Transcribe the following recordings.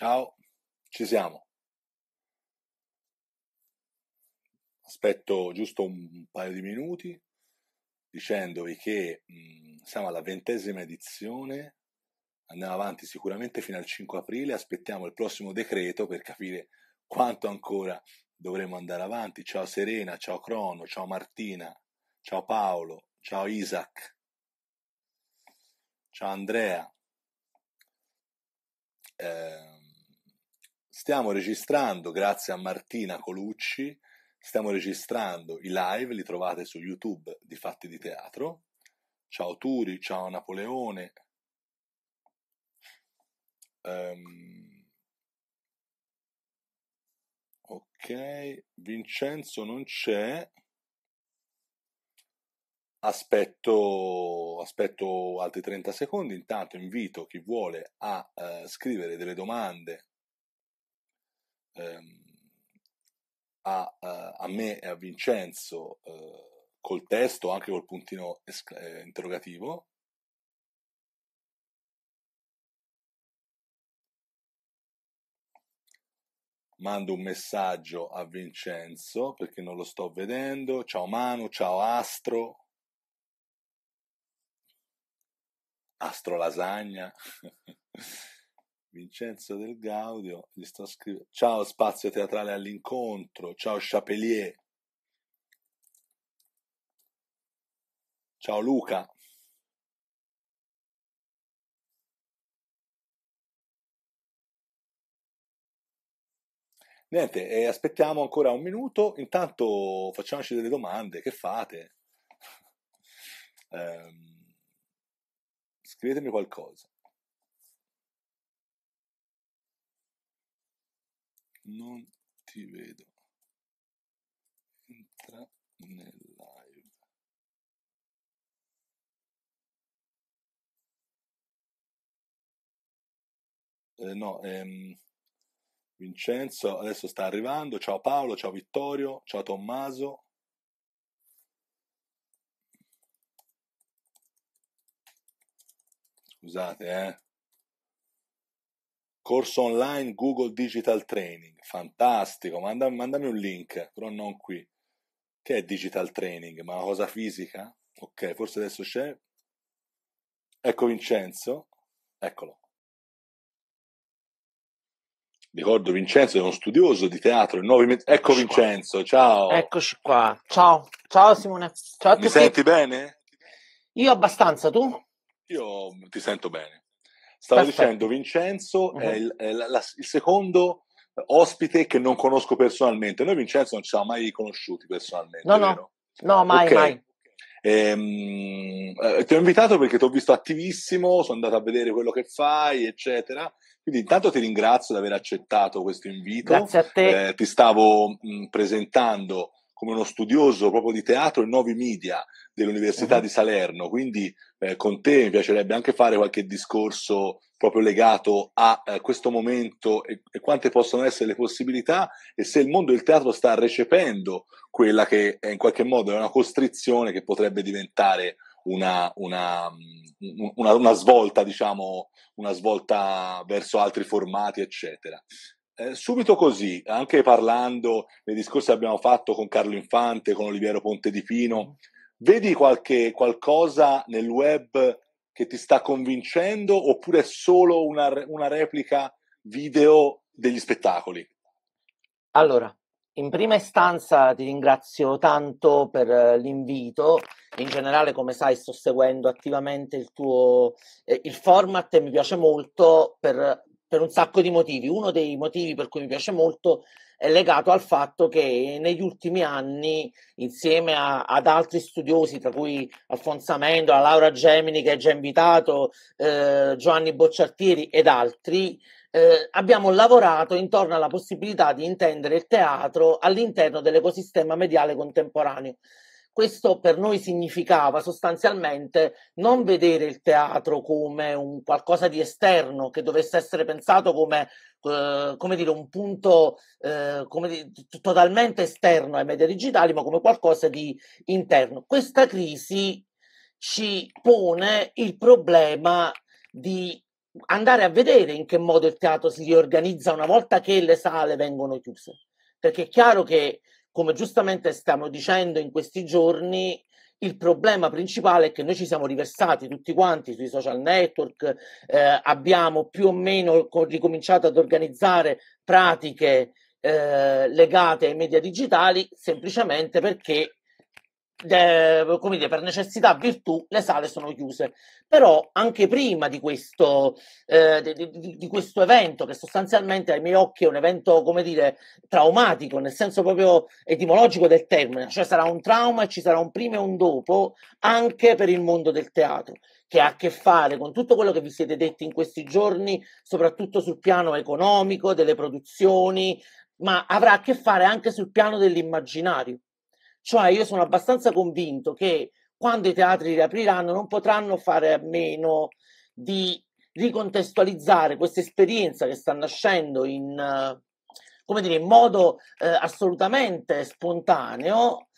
Ciao, ci siamo. Aspetto giusto un paio di minuti dicendovi che mh, mm, siamo alla ventesima edizione, andiamo avanti sicuramente fino al 5 aprile, aspettiamo il prossimo decreto per capire quanto ancora dovremo andare avanti. Ciao Serena, ciao Crono, ciao Martina, ciao Paolo, ciao Isaac, ciao Andrea. Eh, stiamo registrando, grazie a Martina Colucci, stiamo registrando i live, li trovate su YouTube di Fatti di Teatro. Ciao Turi, ciao Napoleone. Um, ok, Vincenzo non c'è. Aspetto, aspetto, altri 30 secondi, intanto invito chi vuole a uh, scrivere delle domande Ehm, a, eh, a, me e a Vincenzo eh, col testo, anche col puntino escl- eh, interrogativo, mando un messaggio a Vincenzo perché non lo sto vedendo. Ciao Manu, ciao Astro. Astro Lasagna. Vincenzo Del Gaudio gli sta scrivendo ciao spazio teatrale all'incontro ciao Chapelier ciao Luca niente eh, aspettiamo ancora un minuto intanto facciamoci delle domande che fate eh, scrivetemi qualcosa Non ti vedo. Entra nel live. Eh, no, ehm, Vincenzo adesso sta arrivando. Ciao Paolo, ciao Vittorio, ciao Tommaso. Scusate, eh corso online Google Digital Training, fantastico, Manda, mandami un link, però non qui. Che è Digital Training? Ma una cosa fisica? Ok, forse adesso c'è. Ecco Vincenzo, eccolo. Ricordo Vincenzo è uno studioso di teatro, nuovi... ecco Vincenzo, ciao. Eccoci qua, ciao, ciao Simone. Ciao a Mi tutti. senti bene? Io abbastanza, tu? Io ti sento bene. Stavo Perfetto. dicendo, Vincenzo uh-huh. è, mhm. il, è la, la, il, secondo ospite che non conosco personalmente. Noi Vincenzo non ci siamo mai conosciuti personalmente. No, no, no, mai, okay. mai. Ehm, eh, ti ho invitato perché ti ho visto attivissimo, sono andato a vedere quello che fai, eccetera. Quindi intanto ti ringrazio di aver accettato questo invito. Grazie a te. Eh, ti stavo mh, presentando come uno studioso proprio di teatro e nuovi media dell'Università uh-huh. di Salerno, quindi eh, con te mi piacerebbe anche fare qualche discorso proprio legato a eh, questo momento e, e, quante possono essere le possibilità e se il mondo del teatro sta recependo quella che è in qualche modo è una costrizione che potrebbe diventare una, una, mm, una, una, svolta, diciamo, una svolta verso altri formati, eccetera. Eh, subito così, anche parlando dei discorsi che abbiamo fatto con Carlo Infante, con Oliviero Ponte di Pino, mm. vedi qualche, qualcosa nel web che ti sta convincendo oppure è solo una, una replica video degli spettacoli? Allora, in prima istanza ti ringrazio tanto per eh, l'invito. In generale, come sai, sto seguendo attivamente il tuo eh, il format e mi piace molto per per un sacco di motivi. Uno dei motivi per cui mi piace molto è legato al fatto che negli ultimi anni, insieme a, ad altri studiosi, tra cui Alfonso Amendola, Laura Gemini che è già invitato, eh, Giovanni Bocciartieri ed altri, eh, abbiamo lavorato intorno alla possibilità di intendere il teatro all'interno dell'ecosistema mediale contemporaneo. Questo per noi significava sostanzialmente non vedere il teatro come un qualcosa di esterno che dovesse essere pensato come, eh, come dire, un punto eh, dire, totalmente esterno ai media digitali, ma come qualcosa di interno. Questa crisi ci pone il problema di andare a vedere in che modo il teatro si riorganizza una volta che le sale vengono chiuse. Perché è chiaro che come giustamente stiamo dicendo in questi giorni, il problema principale è che noi ci siamo riversati tutti quanti sui social network, eh, abbiamo più o meno co- ricominciato ad organizzare pratiche eh, legate ai media digitali semplicemente perché eh, come dire, per necessità virtù le sale sono chiuse. Però anche prima di questo, eh, di, di, di questo, evento, che sostanzialmente ai miei occhi è un evento, come dire, traumatico, nel senso proprio etimologico del termine, cioè sarà un trauma e ci sarà un prima e un dopo anche per il mondo del teatro, che ha a che fare con tutto quello che vi siete detti in questi giorni, soprattutto sul piano economico, delle produzioni, ma avrà a che fare anche sul piano dell'immaginario cioè io sono abbastanza convinto che quando i teatri riapriranno non potranno fare a meno di ricontestualizzare questa esperienza che sta nascendo in, come dire, in modo eh, assolutamente spontaneo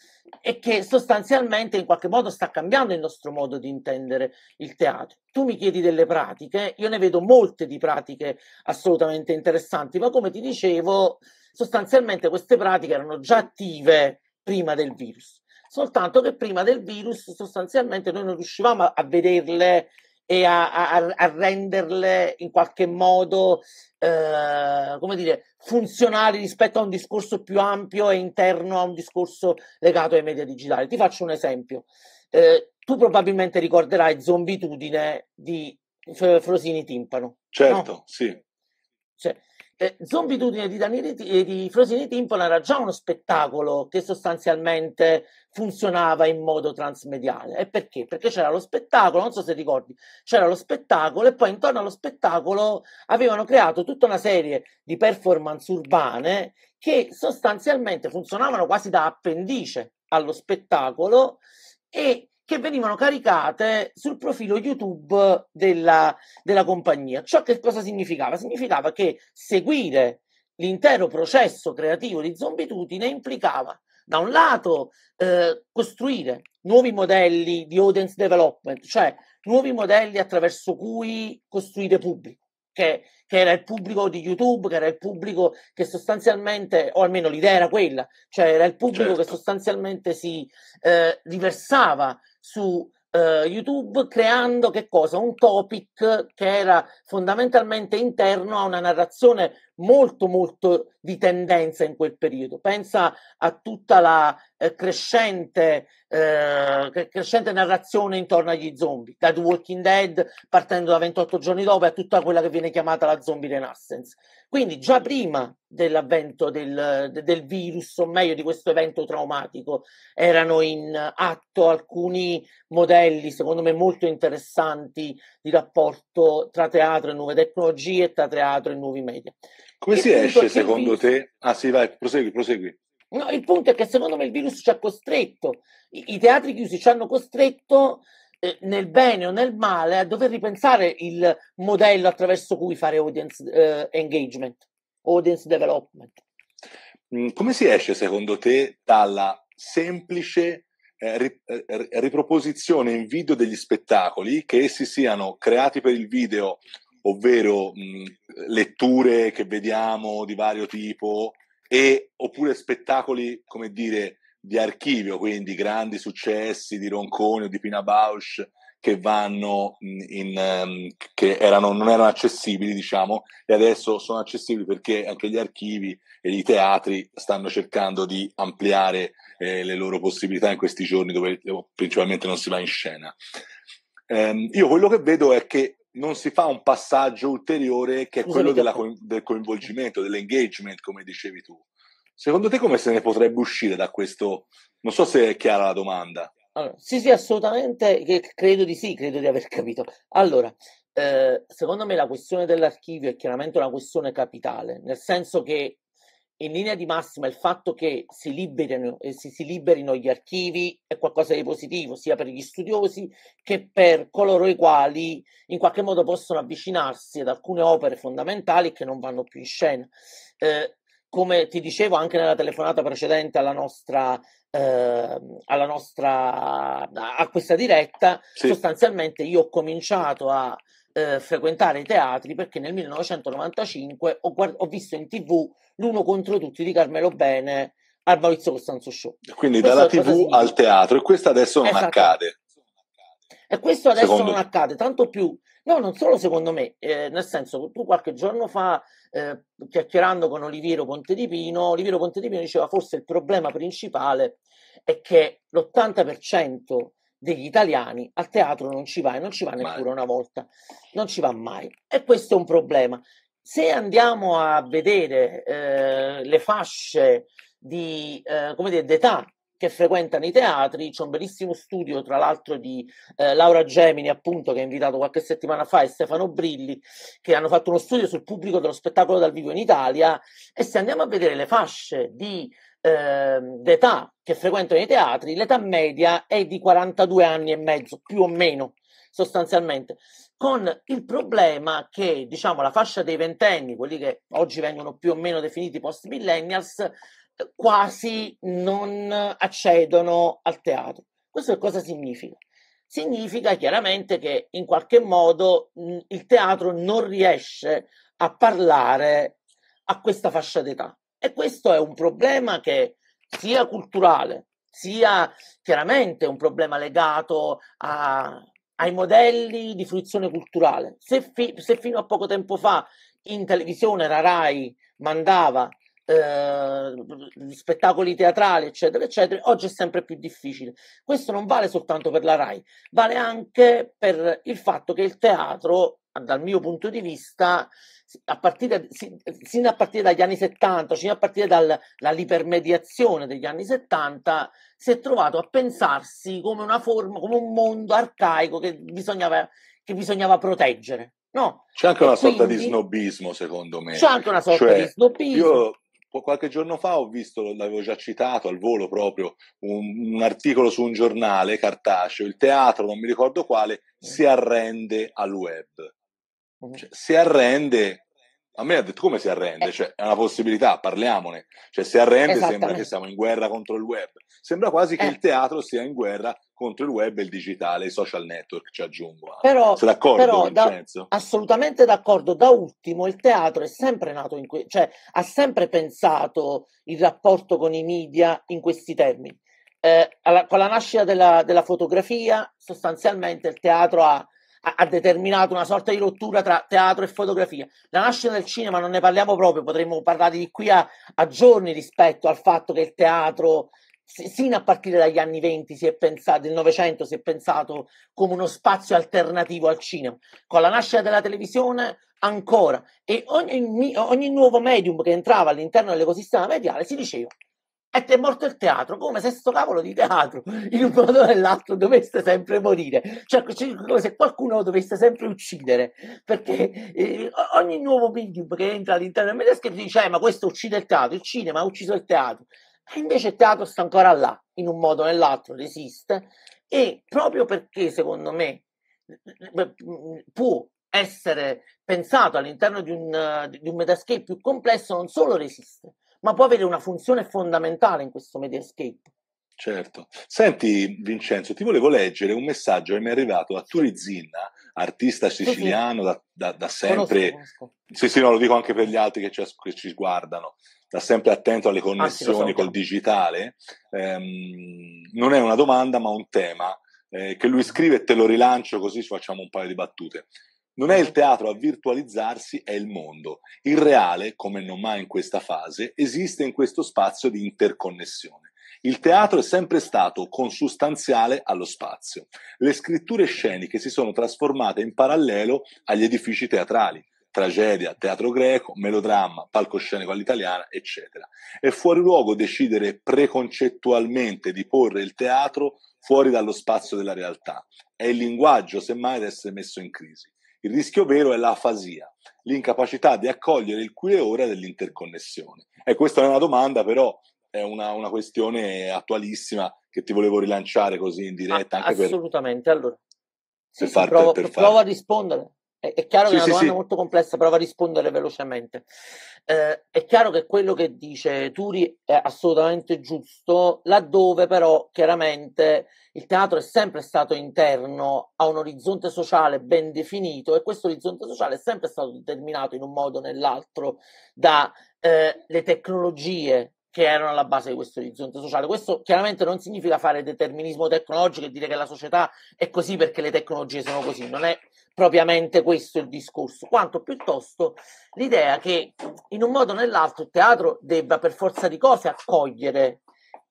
e che sostanzialmente in qualche modo sta cambiando il nostro modo di intendere il teatro. Tu mi chiedi delle pratiche, io ne vedo molte di pratiche assolutamente interessanti, ma come ti dicevo, sostanzialmente queste pratiche erano già attive prima del virus. Soltanto che prima del virus sostanzialmente noi non riuscivamo a, vederle e a, a, a, renderle in qualche modo eh, come dire, funzionali rispetto a un discorso più ampio e interno a un discorso legato ai media digitali. Ti faccio un esempio. Eh, tu probabilmente ricorderai Zombitudine di Frosini Timpano. Certo, no? sì. Cioè, eh, Zombitudine di Daniriti eh, di Frosini Timpano era già uno spettacolo che sostanzialmente funzionava in modo transmediale. E perché? Perché c'era lo spettacolo, non so se ricordi, c'era lo spettacolo e poi intorno allo spettacolo avevano creato tutta una serie di performance urbane che sostanzialmente funzionavano quasi da appendice allo spettacolo e che venivano caricate sul profilo YouTube della, della compagnia. Ciò che cosa significava? Significava che seguire l'intero processo creativo di Zombitudine implicava da un lato eh, costruire nuovi modelli di audience development, cioè nuovi modelli attraverso cui costruire pubblico, che, che, era il pubblico di YouTube, che era il pubblico che sostanzialmente, o almeno l'idea era quella, cioè era il pubblico certo. che sostanzialmente si eh, riversava su eh, YouTube creando che cosa? Un topic che era fondamentalmente interno a una narrazione molto molto di tendenza in quel periodo. Pensa a tutta la eh, crescente, eh, crescente narrazione intorno agli zombie, da The Walking Dead partendo da 28 giorni dopo a tutta quella che viene chiamata la zombie renaissance. Quindi già prima dell'avvento del, del virus, o meglio di questo evento traumatico, erano in atto alcuni modelli, secondo me molto interessanti, di rapporto tra teatro e nuove tecnologie e tra teatro e nuovi media. Come che si esce secondo te? Ah sì, vai, prosegui, prosegui. No, il punto è che secondo me il virus ci ha costretto, i, i teatri chiusi ci hanno costretto eh, nel bene o nel male a dover ripensare il modello attraverso cui fare audience eh, engagement, audience development. Mm, come si esce secondo te dalla semplice eh, eh riproposizione in video degli spettacoli che essi siano creati per il video ovvero mh, mm, letture che vediamo di vario tipo e, oppure spettacoli, come dire, di archivio, quindi grandi successi di Ronconi o di Pina Bausch che vanno in, ehm, che erano, non erano accessibili, diciamo, e adesso sono accessibili perché anche gli archivi e i teatri stanno cercando di ampliare eh, le loro possibilità in questi giorni dove principalmente non si va in scena. Um, io quello che vedo è che non si fa un passaggio ulteriore che è quello co- del coinvolgimento, dell'engagement, come dicevi tu. Secondo te come se ne potrebbe uscire da questo? Non so se è chiara la domanda. Allora, sì, sì, assolutamente, credo di sì, credo di aver capito. Allora, eh, secondo me la questione dell'archivio è chiaramente una questione capitale, nel senso che in linea di massima il fatto che si liberino, eh, si, si liberino, gli archivi è qualcosa di positivo sia per gli studiosi che per coloro i quali in qualche modo possono avvicinarsi ad alcune opere fondamentali che non vanno più in scena. Eh, come ti dicevo anche nella telefonata precedente alla nostra, eh, alla nostra a questa diretta, sì. sostanzialmente io ho cominciato a eh, frequentare i teatri perché nel 1995 ho, guard- ho visto in tv l'uno contro tutti di Carmelo Bene al Maurizio Costanzo Show. Quindi Questo dalla tv al teatro e questo adesso non esatto. accade. E questo adesso secondo non accade, tanto più, no, non solo secondo me, eh, nel senso tu qualche giorno fa, eh, chiacchierando con Oliviero Ponte di Pino, Oliviero Ponte di Pino diceva forse il problema principale è che l'80% degli italiani al teatro non ci va e non ci va neppure una volta, non ci va mai. E questo è un problema. Se andiamo a vedere eh, le fasce di, eh, come dire, d'età che frequentano i teatri, c'è un bellissimo studio tra l'altro di eh, Laura Gemini appunto che ha invitato qualche settimana fa e Stefano Brilli che hanno fatto uno studio sul pubblico dello spettacolo dal vivo in Italia e se andiamo a vedere le fasce di eh, d'età che frequentano i teatri, l'età media è di 42 anni e mezzo, più o meno, sostanzialmente, con il problema che, diciamo, la fascia dei ventenni, quelli che oggi vengono più o meno definiti post millennials, eh, quasi non accedono al teatro. Questo cosa significa? Significa chiaramente che in qualche modo mh, il teatro non riesce a parlare a questa fascia d'età. E questo è un problema che sia culturale, sia chiaramente un problema legato a, ai modelli di fruizione culturale. Se, fi, se, fino a poco tempo fa in televisione la RAI mandava eh, spettacoli teatrali, eccetera, eccetera, oggi è sempre più difficile. Questo non vale soltanto per la RAI, vale anche per il fatto che il teatro, dal mio punto di vista, a partire, sin a partire dagli anni 70, sin a partire dall'ipermediazione degli anni 70, si è trovato a pensarsi come una forma, come un mondo arcaico che bisognava, che bisognava proteggere. No? C'è anche e una quindi, sorta di snobismo, secondo me. C'è anche una sorta cioè, di snobismo. Io qualche giorno fa ho visto, l'avevo già citato al volo proprio, un, un, articolo su un giornale cartaceo, il teatro, non mi ricordo quale, si arrende al web. Mhm. Cioè, si arrende. A me ha detto come si arrende, eh. cioè, è una possibilità, parliamone. Cioè, si arrende sembra che siamo in guerra contro il web. Sembra quasi che eh. il teatro sia in guerra contro il web e il digitale, i social network, ci aggiungo. Però, Sei d'accordo, però Vincenzo? Da, assolutamente d'accordo. Da ultimo, il teatro è sempre nato in que- cioè ha sempre pensato il rapporto con i media in questi termini. Eh, alla, con la nascita della, della fotografia, sostanzialmente il teatro ha ha, determinato una sorta di rottura tra teatro e fotografia. La nascita del cinema non ne parliamo proprio, potremmo parlare di qui a, a giorni rispetto al fatto che il teatro sino a partire dagli anni 20 si è pensato, del Novecento si è pensato come uno spazio alternativo al cinema. Con la nascita della televisione ancora e ogni, ogni nuovo medium che entrava all'interno dell'ecosistema mediale si diceva e ti è morto il teatro, come se sto cavolo di teatro in un modo o nell'altro dovesse sempre morire, cioè come se qualcuno lo dovesse sempre uccidere, perché eh, ogni nuovo medium che entra all'interno del medesimo dice eh, ma questo uccide il teatro, il cinema ha ucciso il teatro, e invece il teatro sta ancora là, in un modo o nell'altro resiste, e proprio perché secondo me eh, eh, può essere pensato all'interno di un, di un metascape più complesso, non solo resiste, ma può avere una funzione fondamentale in questo mediascape. Certo. Senti Vincenzo, ti volevo leggere un messaggio che mi è arrivato da Turi Zinna, artista siciliano da, da, da sempre. Conosco. Sì, sì, no, lo dico anche per gli altri che ci, che ci guardano, da sempre attento alle connessioni ah, sì, col digitale. Ehm, non è una domanda, ma un tema eh, che lui scrive e te lo rilancio così facciamo un paio di battute. Non è il teatro a virtualizzarsi, è il mondo. Il reale, come non mai in questa fase, esiste in questo spazio di interconnessione. Il teatro è sempre stato consustanziale allo spazio. Le scritture sceniche si sono trasformate in parallelo agli edifici teatrali, tragedia, teatro greco, melodramma, palcoscenico all'italiana, eccetera. È fuori luogo decidere preconcettualmente di porre il teatro fuori dallo spazio della realtà. È il linguaggio, semmai, ad essere messo in crisi. Il rischio vero è l'afasia, l'incapacità di accogliere il qui e ora dell'interconnessione. E eh, questa è una domanda, però è una, una questione attualissima che ti volevo rilanciare così in diretta. Ah, anche assolutamente, per, allora. Sì, per sì, farti, provo, per provo a rispondere. È, è chiaro sì, che è una domanda sì, molto complessa, prova a rispondere velocemente. Eh, è chiaro che quello che dice Turi è assolutamente giusto, laddove però chiaramente il teatro è sempre stato interno a un orizzonte sociale ben definito e questo orizzonte sociale è sempre stato determinato in un modo o nell'altro dalle eh, tecnologie che erano alla base di questo orizzonte sociale. Questo chiaramente non significa fare determinismo tecnologico e dire che la società è così perché le tecnologie sono così, non è propriamente questo il discorso, quanto piuttosto l'idea che in un modo o nell'altro il teatro debba per forza di cose accogliere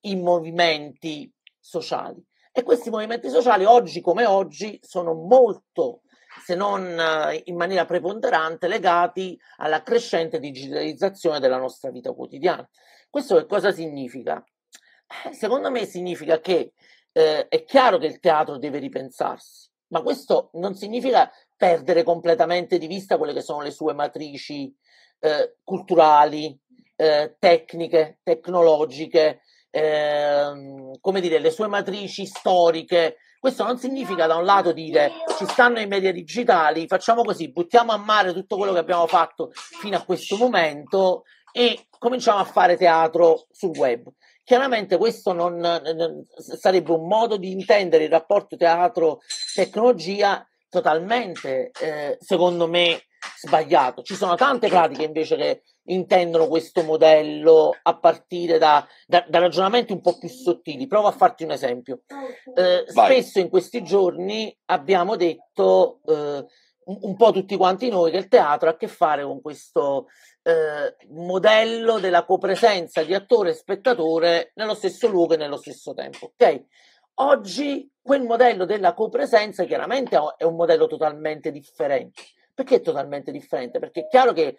i movimenti sociali. E questi movimenti sociali oggi come oggi sono molto se non eh, in maniera preponderante, legati alla crescente digitalizzazione della nostra vita quotidiana. Questo che cosa significa? Eh, secondo me significa che eh, è chiaro che il teatro deve ripensarsi, ma questo non significa perdere completamente di vista quelle che sono le sue matrici eh, culturali, eh, tecniche, tecnologiche, ehm, come dire, le sue matrici storiche, questo non significa da un lato dire ci stanno i media digitali, facciamo così, buttiamo a mare tutto quello che abbiamo fatto fino a questo momento e cominciamo a fare teatro sul web. Chiaramente questo non, non sarebbe un modo di intendere il rapporto teatro-tecnologia totalmente, eh, secondo me, sbagliato. Ci sono tante pratiche invece che intendono questo modello a partire da, da, da ragionamenti un po' più sottili. Provo a farti un esempio. Eh, spesso in questi giorni abbiamo detto eh, un, un po' tutti quanti noi che il teatro ha a che fare con questo eh, modello della copresenza di attore e spettatore nello stesso luogo e nello stesso tempo. Ok? Oggi quel modello della copresenza chiaramente è un modello totalmente differente. Perché è totalmente differente? Perché è chiaro che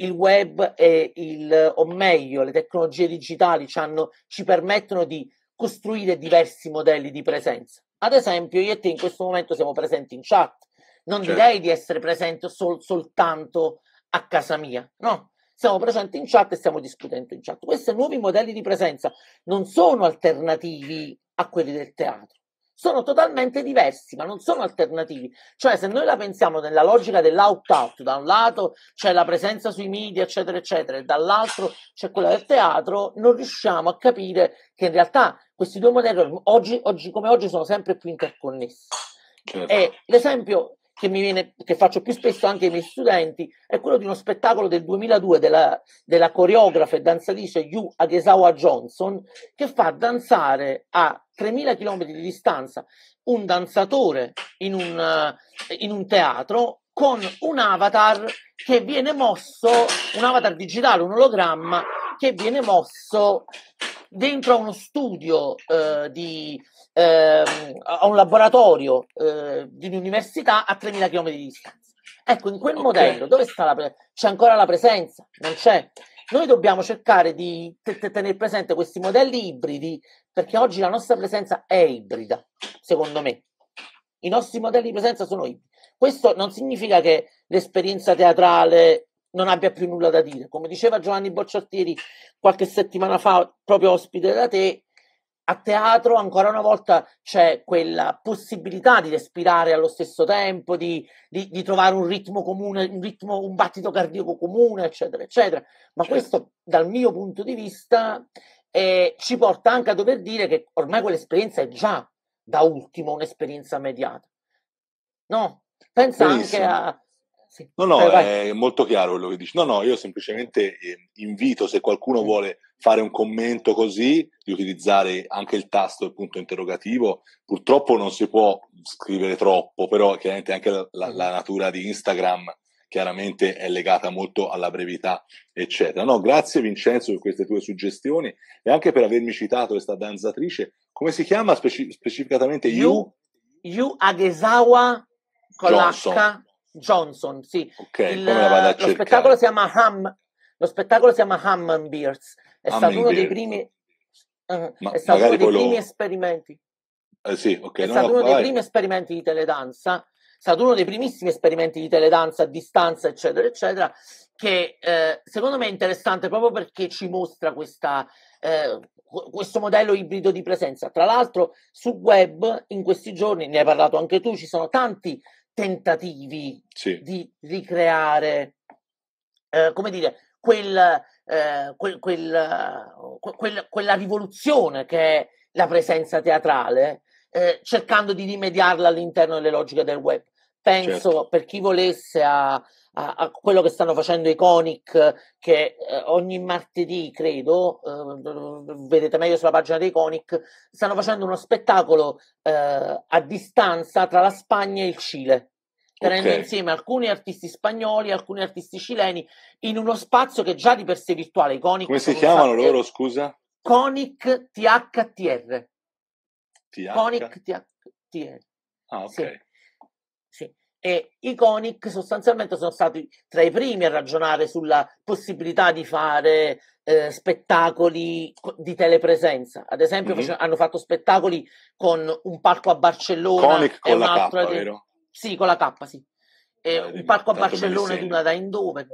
il web e il, o meglio, le tecnologie digitali ci, hanno, ci permettono di costruire diversi modelli di presenza. Ad esempio, io e te in questo momento siamo presenti in chat. Non certo. direi di essere presente sol, soltanto a casa mia, no? Siamo presenti in chat e stiamo discutendo in chat. Questi nuovi modelli di presenza non sono alternativi a quelli del teatro, sono totalmente diversi, ma non sono alternativi. Cioè, se noi la pensiamo nella logica dell'out-out, da un lato c'è la presenza sui media, eccetera, eccetera, e dall'altro c'è quella del teatro, non riusciamo a capire che in realtà questi due modelli, oggi, oggi come oggi, sono sempre più interconnessi. Certo. l'esempio che, viene, che, faccio più spesso anche ai miei studenti è quello di uno spettacolo del 2002 della, della coreografa e danzatrice Yu Agesawa Johnson che fa danzare a 3.000 km di distanza un danzatore in un, eh, in un teatro con un avatar che viene mosso, un avatar digitale, un ologramma che viene mosso dentro a uno studio eh, di, ehm, a un laboratorio eh, di un'università a 3.000 km di distanza. Ecco, in quel okay. modello dove sta la pre- c'è ancora la presenza? Non c'è. Noi dobbiamo cercare di t- t- tenere presente questi modelli ibridi perché oggi la nostra presenza è ibrida, secondo me. I nostri modelli di presenza sono ibridi. Questo non significa che l'esperienza teatrale non abbia più nulla da dire. Come diceva Giovanni Bocciartieri qualche settimana fa, proprio ospite da te, a teatro ancora una volta c'è quella possibilità di respirare allo stesso tempo, di, di, di trovare un ritmo comune, un, ritmo, un battito cardiaco comune, eccetera, eccetera. Ma certo. questo, dal mio punto di vista, eh, ci porta anche a dover dire che ormai quell'esperienza è già da ultimo un'esperienza mediata. No, pensa Bellissimo. anche a, sì. No, no, vai, è molto chiaro quello che dici. No, no, io semplicemente eh, invito se qualcuno mm. vuole fare un commento così, di utilizzare anche il tasto del punto interrogativo. Purtroppo non si può scrivere troppo, però chiaramente anche la, la, mm. la natura di Instagram chiaramente è legata molto alla brevità, eccetera. No, grazie Vincenzo per queste tue suggestioni e anche per avermi citato questa danzatrice. Come si chiama specificatamente? Yu, Yu Agesawa con Johnson. Johnson, sì. Okay, il, lo spettacolo si chiama Ham. Lo spettacolo si chiama Ham and Beards. È Ham stato uno Beards. dei primi. Eh, Ma, è stato uno dei primi esperimenti. Eh, sì, okay, è stato uno dei primi esperimenti di teledanza. È stato uno dei primissimi esperimenti di teledanza a distanza, eccetera, eccetera, che eh, secondo me è interessante proprio perché ci mostra questa, eh, questo modello ibrido di presenza. Tra l'altro, sul web in questi giorni, ne hai parlato anche tu, ci sono tanti tentativi sì. di ricreare, eh, come dire, quel, eh, quel, quel, oh, quel, quella rivoluzione che è la presenza teatrale, eh, cercando di rimediarla all'interno delle logiche del web. Certo. Penso certo. per chi volesse a, a, a quello che stanno facendo i Conic, che eh, ogni martedì, credo, eh, vedete meglio sulla pagina dei Conic, stanno facendo uno spettacolo eh, a distanza tra la Spagna e il Cile. Tenendo okay. insieme alcuni artisti spagnoli alcuni artisti cileni in uno spazio che già di per sé virtuale. Conic, Come si chiamano loro? Che... Scusa? Conic THTR. TH? Conic THTR. Ah, ok. Sì. Sì e Iconic sostanzialmente sono stati tra i primi a ragionare sulla possibilità di fare eh, spettacoli di telepresenza. Ad esempio, mm-hmm. face- hanno fatto spettacoli con un parco a Barcellona Conic e la K, di... vero? Sì, con la K, sì. Eh, eh, un parco a Barcellona di una da Eindhoven.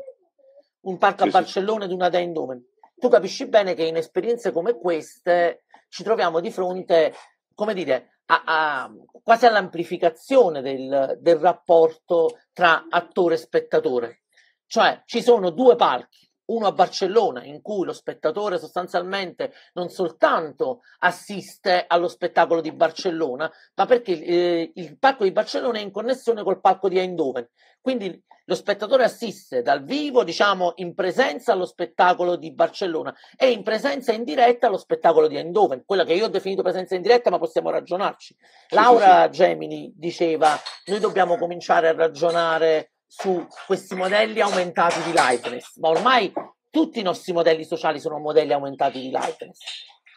Un parco sì, a Barcellona sì. ed una da Eindhoven. Tu capisci bene che in esperienze come queste ci troviamo di fronte, come dire, a, a, quasi all'amplificazione del, del rapporto tra attore e spettatore. Cioè ci sono due palchi, uno a Barcellona, in cui lo spettatore sostanzialmente non soltanto assiste allo spettacolo di Barcellona, ma perché eh, il palco di Barcellona è in connessione col palco di Eindhoven. Quindi lo spettatore assiste dal vivo, diciamo, in presenza allo spettacolo di Barcellona e in presenza in diretta allo spettacolo di Eindhoven, quella che io ho definito presenza in diretta, ma possiamo ragionarci. Laura Gemini diceva, noi dobbiamo cominciare a ragionare su questi modelli aumentati di liveness, ma ormai tutti i nostri modelli sociali sono modelli aumentati di liveness.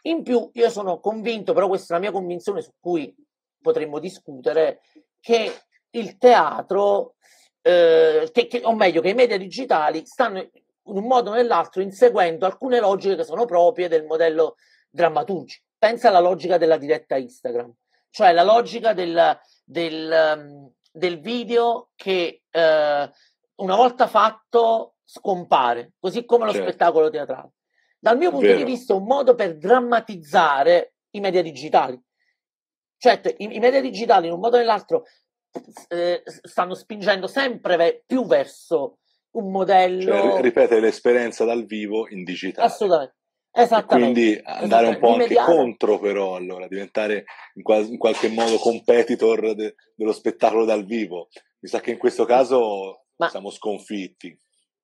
In più, io sono convinto, però questa è la mia convinzione su cui potremmo discutere, che il teatro, eh, che, che, o meglio, che i media digitali stanno in un modo o nell'altro inseguendo alcune logiche che sono proprie del modello drammaturgico. Pensa alla logica della diretta Instagram, cioè la logica del, del ehm, del video che eh, una volta fatto scompare, così come lo certo. spettacolo teatrale. Dal mio punto Vero. di vista un modo per drammatizzare i media digitali. Certo, i, i media digitali in un modo o nell'altro eh, stanno spingendo sempre ve- più verso un modello... Cioè, ripetere l'esperienza dal vivo in digitale. Assolutamente. Esattamente. Quindi andare Esattamente. un po' anche contro però, allora, diventare in, qual- in qualche modo competitor de- dello spettacolo dal vivo. Mi sa che in questo caso ma, siamo sconfitti.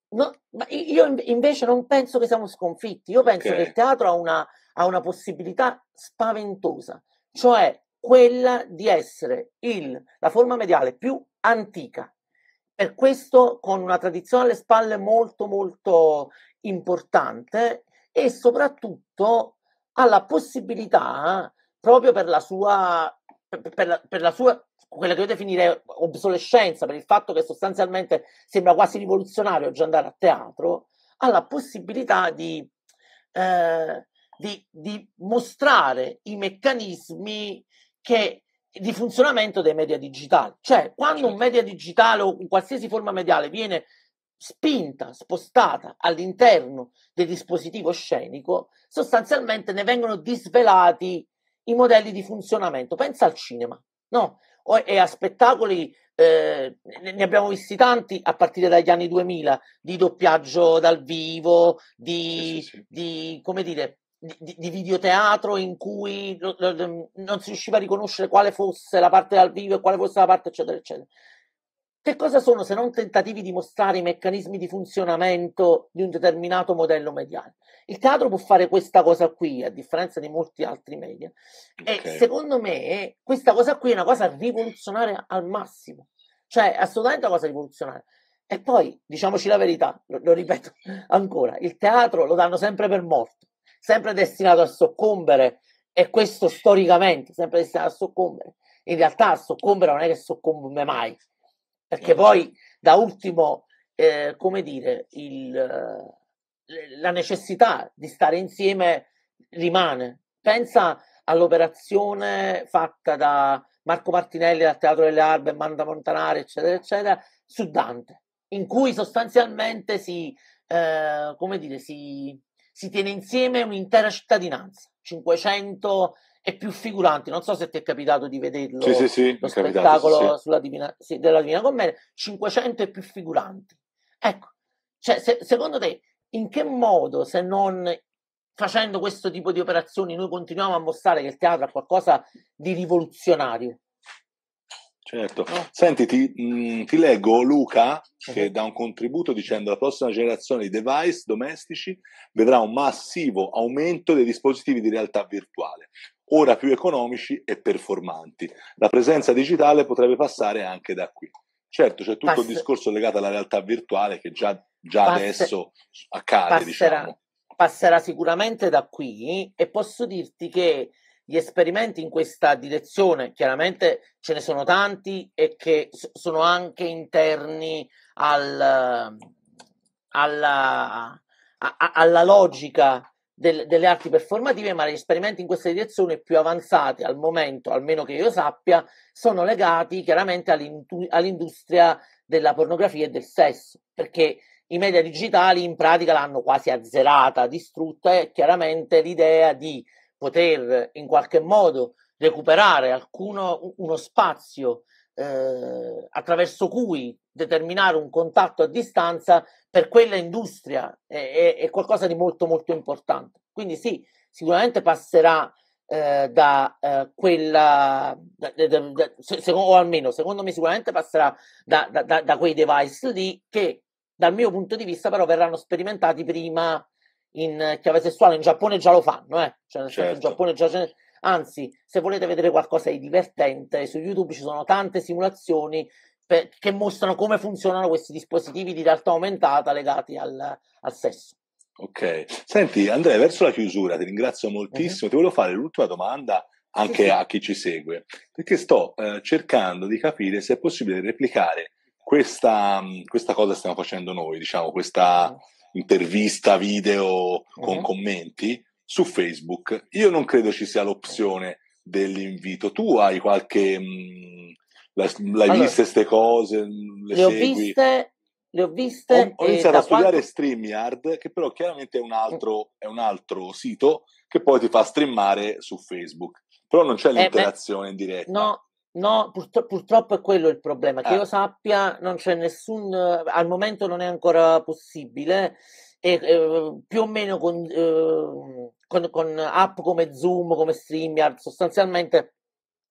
No, ma io invece non penso che siamo sconfitti, io penso okay. che il teatro ha una, ha una possibilità spaventosa, cioè quella di essere il, la forma mediale più antica. Per questo, con una tradizione alle spalle molto, molto importante, e soprattutto ha la possibilità, proprio per la sua, per la, per la sua quella che io definire obsolescenza, per il fatto che sostanzialmente sembra quasi rivoluzionario oggi andare a teatro, ha la possibilità di, eh, di, di mostrare i meccanismi che, di funzionamento dei media digitali. Cioè, quando un certo. media digitale o qualsiasi forma mediale viene spinta, spostata all'interno del dispositivo scenico, sostanzialmente ne vengono disvelati i modelli di funzionamento. Pensa al cinema, no? E a spettacoli, eh, ne abbiamo visti tanti a partire dagli anni 2000, di doppiaggio dal vivo, di, sì, sì, sì. di come dire, di, di, videoteatro in cui non si riusciva a riconoscere quale fosse la parte dal vivo e quale fosse la parte eccetera eccetera. Che cosa sono se non tentativi di mostrare i meccanismi di funzionamento di un determinato modello mediale? Il teatro può fare questa cosa qui, a differenza di molti altri media. Okay. E secondo me questa cosa qui è una cosa rivoluzionaria al massimo. Cioè, assolutamente una cosa rivoluzionaria. E poi, diciamoci la verità, lo, lo ripeto ancora, il teatro lo danno sempre per morto, sempre destinato a soccombere, e questo storicamente, sempre destinato a soccombere. In realtà a soccombere non è che soccombe mai, perché poi, da ultimo, eh, come dire, il, la necessità di stare insieme rimane. Pensa all'operazione fatta da Marco Martinelli al Teatro delle Arbe, Manda Montanari, eccetera, eccetera, su Dante, in cui sostanzialmente si, eh, come dire, si, si tiene insieme un'intera cittadinanza, 500 e più figuranti. Non so se ti è capitato di vederlo, sì, sì, sì, lo spettacolo capitato, Sulla Divina, della Divina Commedia, 500 e più figuranti. Ecco, cioè, se, secondo te in che modo, se non facendo questo tipo di operazioni, noi continuiamo a mostrare che il teatro ha qualcosa di rivoluzionario? Certo. Senti, ti, mh, ti, leggo Luca che uh dà un contributo dicendo la prossima generazione di device domestici vedrà un massivo aumento dei dispositivi di realtà virtuale ora più economici e performanti. La presenza digitale potrebbe passare anche da qui. Certo, c'è tutto Pass- il discorso legato alla realtà virtuale che già, già Pass- adesso accade. Passerà, diciamo. passerà sicuramente da qui e posso dirti che gli esperimenti in questa direzione, chiaramente ce ne sono tanti e che sono anche interni al, alla, a, alla logica del, delle arti performative, ma gli esperimenti in questa direzione più avanzati al momento, almeno che io sappia, sono legati chiaramente all'industria della pornografia e del sesso, perché i media digitali in pratica l'hanno quasi azzerata, distrutta e chiaramente l'idea di poter in qualche modo recuperare alcuno, uno spazio eh, attraverso cui determinare un contatto a distanza per quella industria è, è, è qualcosa di molto molto importante. Quindi sì, sicuramente passerà eh, da eh, quella, da, da, da, se, o almeno secondo me sicuramente passerà da, quei device lì che dal mio punto di vista però verranno sperimentati prima in chiave sessuale, in Giappone già lo fanno, eh? cioè, certo. in Giappone già c'è Anzi, se volete vedere qualcosa di divertente, su YouTube ci sono tante simulazioni per, cioè, che mostrano come funzionano questi dispositivi di realtà aumentata legati al, al sesso. Ok, senti Andrea, verso la chiusura ti ringrazio moltissimo, uh-huh. ti volevo fare l'ultima domanda anche sì, sì. a chi ci segue, perché sto eh, cercando di capire se è possibile replicare questa, mm, questa cosa che stiamo facendo noi, diciamo questa uh-huh. intervista video con uh-huh. commenti su Facebook. Io non credo ci sia l'opzione dell'invito, tu hai qualche... Mh, mm, l'hai allora, viste queste cose? Mm, le, le ho viste, le ho viste. Ho, ho iniziato a studiare quanto... StreamYard, che però chiaramente è un, altro, è un, altro, sito che poi ti fa streamare su Facebook, però non c'è eh, l'interazione eh, in diretta. No. No, purtro- purtroppo è quello il problema. Che eh. io sappia, non c'è nessun. Al momento non è ancora possibile. E, eh, più o meno con, eh, con, con app come Zoom, come StreamYard, sostanzialmente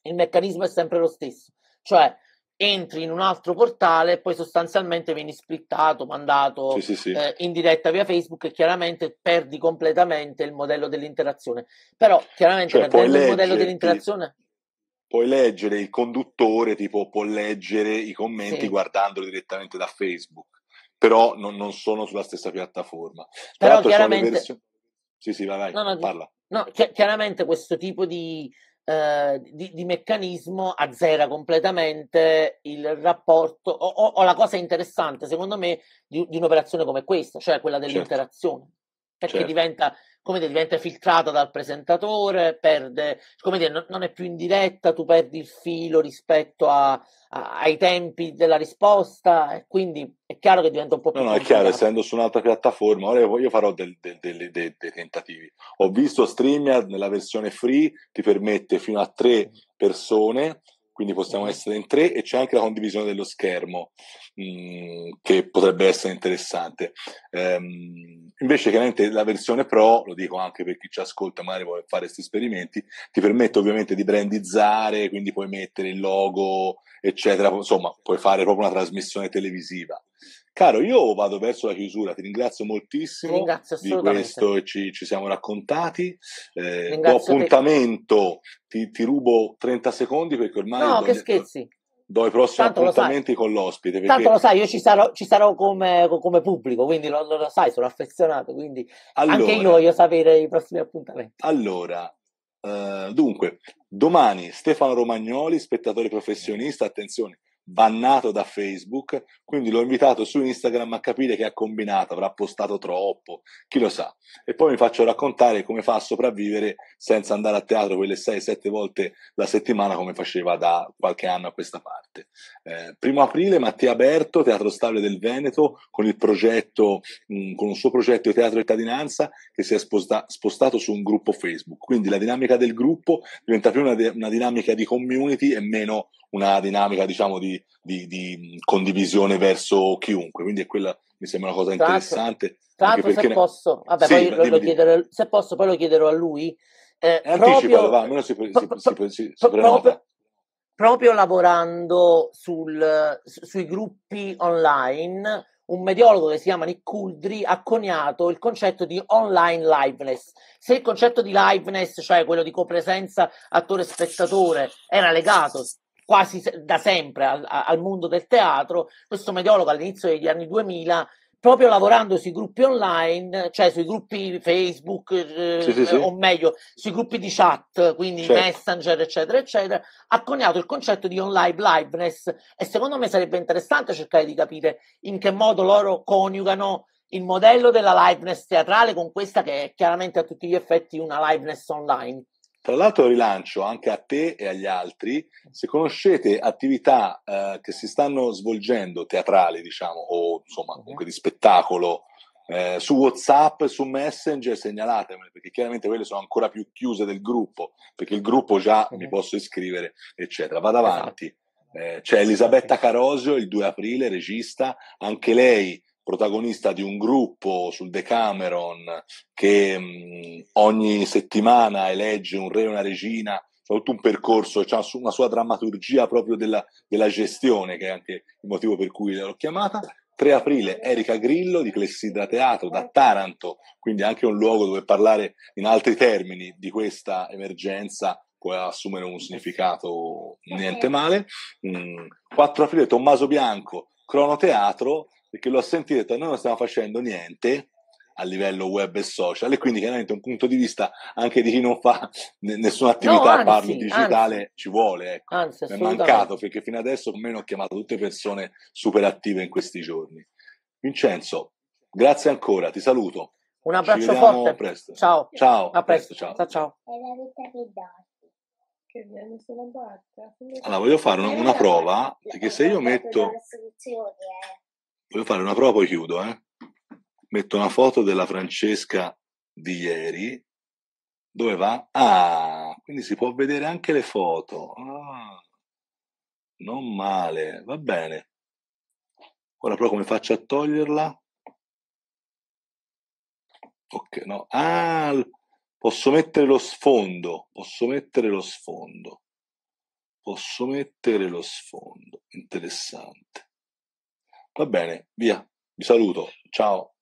il meccanismo è sempre lo stesso cioè, entri in un altro portale e poi sostanzialmente vieni splittato, mandato sì, sì, sì. Eh, in diretta via Facebook e chiaramente perdi completamente il modello dell'interazione. Però chiaramente cioè, perdendo leggere, il modello dell'interazione... Puoi leggere il conduttore, tipo può leggere i commenti guardandoli direttamente da Facebook, però non, non sono sulla stessa piattaforma. però chiaramente... Versioni... Sì, sì, vai, vai, no, no, parla. No, chi- chiaramente questo tipo di eh, di, di, meccanismo azzera completamente il rapporto o, o, o, la cosa interessante secondo me di, di un'operazione come questa, cioè quella certo. dell'interazione, certo. perché certo. diventa come dire, diventa filtrata dal presentatore, perde, come dire, non, è più in diretta, tu perdi il filo rispetto a, a, ai tempi della risposta, quindi è chiaro che diventa un po' più... No, no, è chiaro, essendo su un'altra piattaforma, ora io farò del, del, del, dei tentativi. Ho visto StreamYard nella versione free, ti permette fino a tre persone quindi possiamo essere in tre e c'è anche la condivisione dello schermo mh, mm, che potrebbe essere interessante. Ehm, invece chiaramente la versione Pro, lo dico anche per chi ci ascolta, magari vuole fare questi esperimenti, ti permette ovviamente di brandizzare, quindi puoi mettere il logo, eccetera, insomma puoi fare proprio una trasmissione televisiva. Caro, io vado verso la chiusura, ti ringrazio moltissimo ti ringrazio di questo che ci, ci, siamo raccontati. Eh, tuo appuntamento, ti, ti, rubo 30 secondi perché ormai... No, do, che scherzi. Do i prossimi Tanto appuntamenti con l'ospite. Perché... Tanto lo sai, io ci sarò, ci sarò come, come, pubblico, quindi lo, lo, sai, sono affezionato, quindi allora, anche io voglio sapere i prossimi appuntamenti. Allora, eh, dunque, domani Stefano Romagnoli, spettatore professionista, attenzione, bannato da Facebook, quindi l'ho invitato su Instagram a capire che ha combinato, avrà postato troppo, chi lo sa. E poi mi faccio raccontare come fa a sopravvivere senza andare a teatro quelle 6-7 volte la settimana come faceva da qualche anno a questa parte. Eh, primo aprile Mattia Berto, Teatro Stabile del Veneto, con il progetto, mh, mm, con un suo progetto di teatro e cittadinanza che si è sposta- spostato su un gruppo Facebook, quindi la dinamica del gruppo diventa più una, de- una dinamica di community e meno una dinamica diciamo di di, di, condivisione verso chiunque. Quindi è quella mi sembra una cosa interessante. Tra l'altro, se, ne... posso, vabbè, sì, lo, lo chiederò, se posso, poi lo chiederò a lui. Eh, eh, proprio, va, almeno si, pro, si, pro, si, pro, proprio, lavorando sul, sui gruppi online, un mediologo che si chiama Nick Kuldri ha coniato il concetto di online liveness. Se il concetto di liveness, cioè quello di copresenza attore-spettatore, era legato quasi da sempre al, al mondo del teatro, questo mediologo all'inizio degli anni 2000 proprio lavorando sui gruppi online, cioè sui gruppi Facebook, eh, sì, sì, sì. o meglio, sui gruppi di chat, quindi certo. Messenger, eccetera, eccetera, ha coniato il concetto di online liveness e secondo me sarebbe interessante cercare di capire in che modo loro coniugano il modello della liveness teatrale con questa che è chiaramente a tutti gli effetti una liveness online. Tra l'altro rilancio anche a te e agli altri, se conoscete attività eh, che si stanno svolgendo, teatrali diciamo, o insomma comunque di spettacolo, eh, su WhatsApp, su Messenger, segnalatemi, perché chiaramente quelle sono ancora più chiuse del gruppo, perché il gruppo già mi posso iscrivere, eccetera. Vado avanti. Esatto. Eh, c'è Elisabetta Carosio il 2 aprile, regista, anche lei protagonista di un gruppo sul Decameron che mh, mm, ogni settimana elegge un re e una regina, c'è tutto un percorso, c'è una sua drammaturgia proprio della, della gestione, che è anche il motivo per cui l'ho chiamata. 3 aprile Erika Grillo di Clessidra Teatro da Taranto, quindi anche un luogo dove parlare in altri termini di questa emergenza può assumere un significato niente male. 4 mm, aprile Tommaso Bianco, Cronoteatro perché l'ho sentito e detto noi non stiamo facendo niente a livello web e social e quindi chiaramente un punto di vista anche di chi non fa n- nessuna attività no, parlo digitale anzi, ci vuole ecco. anzi, è mancato perché fino adesso almeno ho chiamato tutte persone super attive in questi giorni Vincenzo grazie ancora ti saluto un abbraccio forte presto. ciao ciao a presto, presto ciao, ciao. Allora, voglio fare una, una prova perché se io metto voglio fare una prova, poi chiudo, eh? Metto una foto della Francesca di ieri. Dove va? Ah, quindi si può vedere anche le foto. Ah, non male, va bene. Ora però come faccio a toglierla? Ok, no. Ah, posso mettere lo sfondo, posso mettere lo sfondo. Posso mettere lo sfondo. Interessante. Va bene, via, vi saluto, ciao.